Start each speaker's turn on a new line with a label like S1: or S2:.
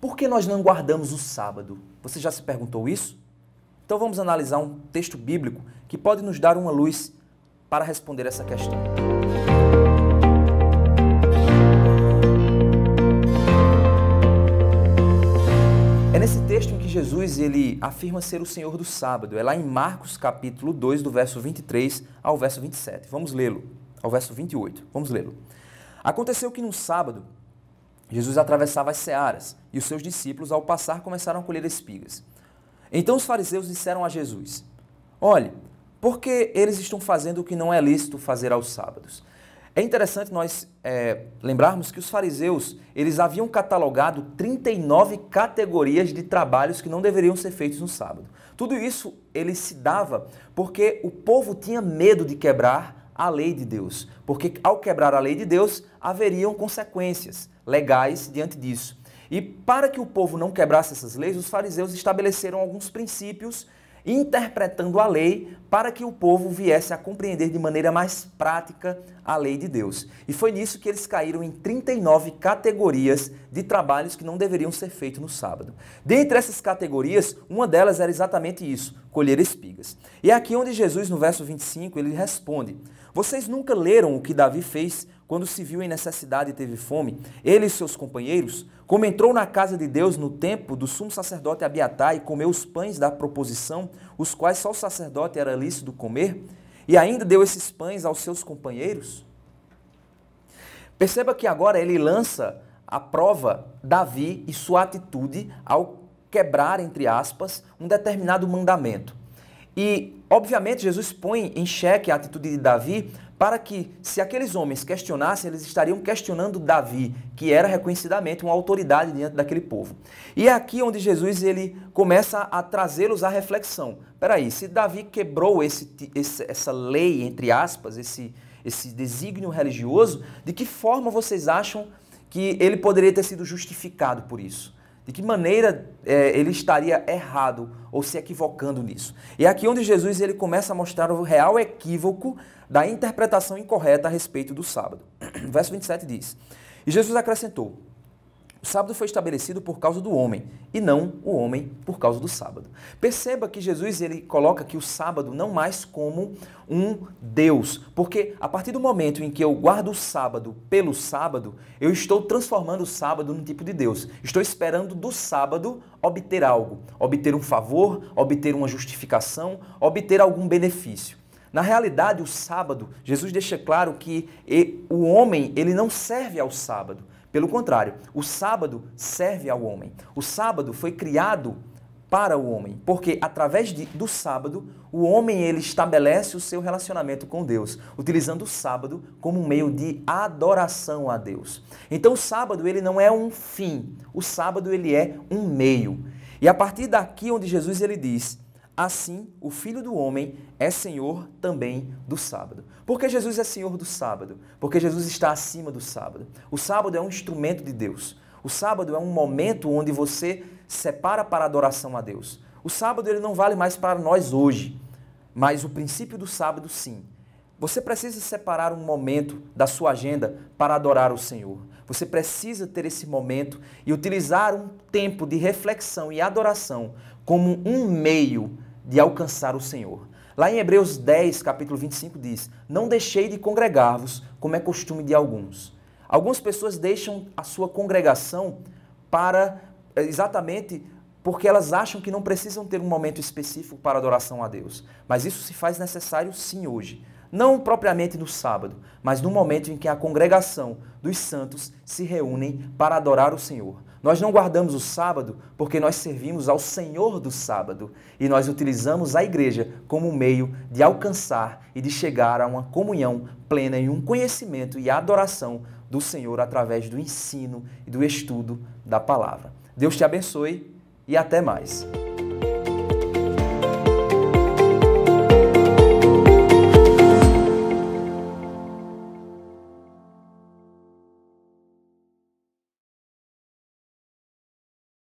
S1: Por que nós não guardamos o sábado? Você já se perguntou isso? Então vamos analisar um texto bíblico que pode nos dar uma luz para responder essa questão. É nesse texto em que Jesus ele afirma ser o Senhor do sábado. É lá em Marcos capítulo 2, do verso 23 ao verso 27. Vamos lê-lo, ao verso 28. Vamos lê-lo. Aconteceu que num sábado Jesus atravessava as searas e os seus discípulos, ao passar, começaram a colher espigas. Então os fariseus disseram a Jesus: Olhe, por que eles estão fazendo o que não é lícito fazer aos sábados? É interessante nós é, lembrarmos que os fariseus eles haviam catalogado 39 categorias de trabalhos que não deveriam ser feitos no sábado. Tudo isso ele se dava porque o povo tinha medo de quebrar a lei de Deus, porque ao quebrar a lei de Deus haveriam consequências legais diante disso. E para que o povo não quebrasse essas leis, os fariseus estabeleceram alguns princípios interpretando a lei para que o povo viesse a compreender de maneira mais prática a lei de Deus. E foi nisso que eles caíram em 39 categorias de trabalhos que não deveriam ser feitos no sábado. Dentre essas categorias, uma delas era exatamente isso: colher espigas. E é aqui onde Jesus, no verso 25, ele responde: Vocês nunca leram o que Davi fez quando se viu em necessidade e teve fome? Ele e seus companheiros, como entrou na casa de Deus no tempo do sumo sacerdote Abiatar e comeu os pães da proposição, os quais só o sacerdote era lícito comer, e ainda deu esses pães aos seus companheiros? Perceba que agora ele lança a prova Davi e sua atitude ao quebrar, entre aspas, um determinado mandamento. E, obviamente, Jesus põe em xeque a atitude de Davi para que, se aqueles homens questionassem, eles estariam questionando Davi, que era reconhecidamente uma autoridade diante daquele povo. E é aqui onde Jesus ele começa a trazê-los à reflexão. Peraí, se Davi quebrou esse, esse, essa lei, entre aspas, esse, esse desígnio religioso, de que forma vocês acham que ele poderia ter sido justificado por isso? de que maneira é, ele estaria errado ou se equivocando nisso. E é aqui onde Jesus ele começa a mostrar o real equívoco da interpretação incorreta a respeito do sábado. O verso 27 diz: E Jesus acrescentou: o sábado foi estabelecido por causa do homem e não o homem por causa do sábado. Perceba que Jesus ele coloca que o sábado não mais como um Deus, porque a partir do momento em que eu guardo o sábado pelo sábado, eu estou transformando o sábado num tipo de Deus. Estou esperando do sábado obter algo, obter um favor, obter uma justificação, obter algum benefício. Na realidade, o sábado, Jesus deixa claro que o homem ele não serve ao sábado. Pelo contrário, o sábado serve ao homem. O sábado foi criado para o homem, porque através de, do sábado o homem ele estabelece o seu relacionamento com Deus, utilizando o sábado como um meio de adoração a Deus. Então o sábado ele não é um fim, o sábado ele é um meio. E a partir daqui onde Jesus ele diz assim o Filho do Homem é Senhor também do sábado. Por que Jesus é Senhor do sábado? Porque Jesus está acima do sábado. O sábado é um instrumento de Deus. O sábado é um momento onde você separa para adoração a Deus. O sábado ele não vale mais para nós hoje, mas o princípio do sábado sim. Você precisa separar um momento da sua agenda para adorar o Senhor. Você precisa ter esse momento e utilizar um tempo de reflexão e adoração como um meio de alcançar o Senhor. Lá em Hebreus 10, capítulo 25, diz: Não deixei de congregar-vos, como é costume de alguns. Algumas pessoas deixam a sua congregação para eh, exatamente porque elas acham que não precisam ter um momento específico para adoração a Deus. Mas isso se faz necessário sim hoje não propriamente no sábado, mas no momento em que a congregação dos santos se reúnem para adorar o Senhor. Nós não guardamos o sábado porque nós servimos ao Senhor do sábado e nós utilizamos a igreja como meio de alcançar e de chegar a uma comunhão plena e um conhecimento e adoração do Senhor através do ensino e do estudo da palavra. Deus te abençoe e até mais.